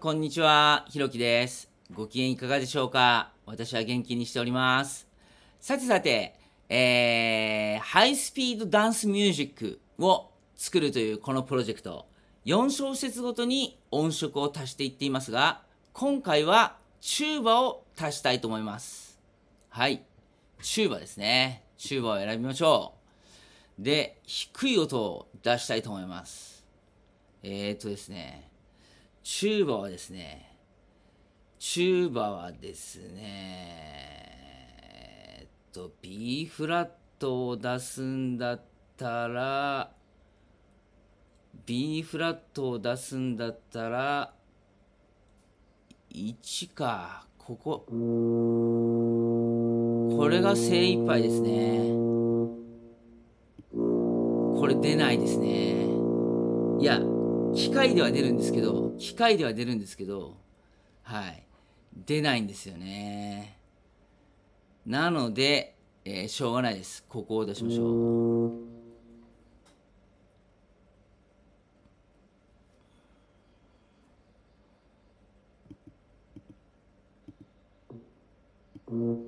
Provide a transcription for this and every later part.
こんにちは、ひろきです。ご機嫌いかがでしょうか私は元気にしております。さてさて、えー、ハイスピードダンスミュージックを作るというこのプロジェクト。4小節ごとに音色を足していっていますが、今回はチューバを足したいと思います。はい。チューバですね。チューバを選びましょう。で、低い音を出したいと思います。えー、っとですね。チューバはですね、チューバはですね、えっと、B フラットを出すんだったら、B フラットを出すんだったら、1か、ここ。これが精一杯ですね。これ出ないですね。いや、機械では出るんですけど、機械では出るんですけど、はい。出ないんですよね。なので、えー、しょうがないです。ここを出しましょう。うん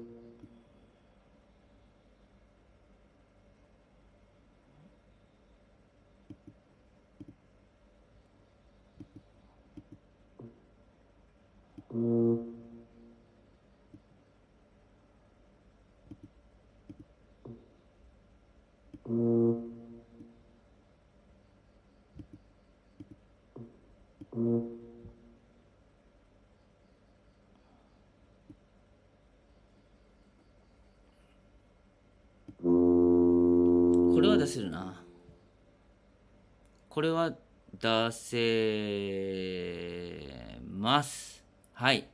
これは出せるなこれは出せますはい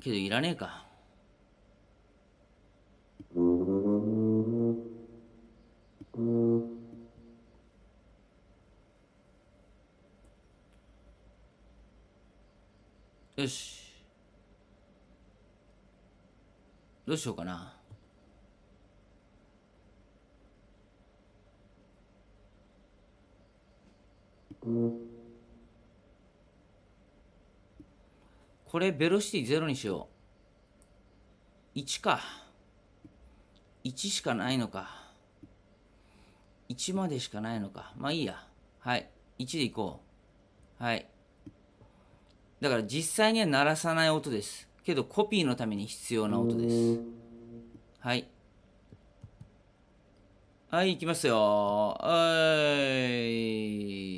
けどいらねえかよしどうしようかなうんこれベロシティゼロにしよう。1か。1しかないのか。1までしかないのか。まあいいや。はい。1でいこう。はい。だから実際には鳴らさない音です。けどコピーのために必要な音です。はい。はい、いきますよ。はい。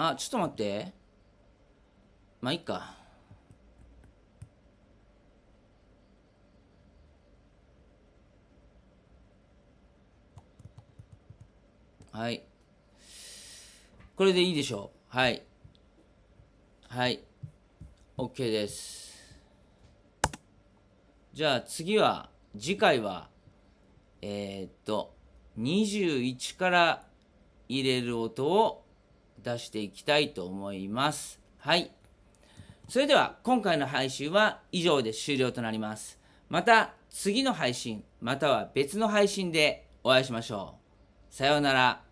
あ、ちょっと待って。まあ、いいか。はい。これでいいでしょう。はい。はい。OK です。じゃあ次は、次回は、えー、っと、21から入れる音を出していきたいと思います。はい。それでは今回の配信は以上で終了となります。また次の配信、または別の配信でお会いしましょう。さようなら。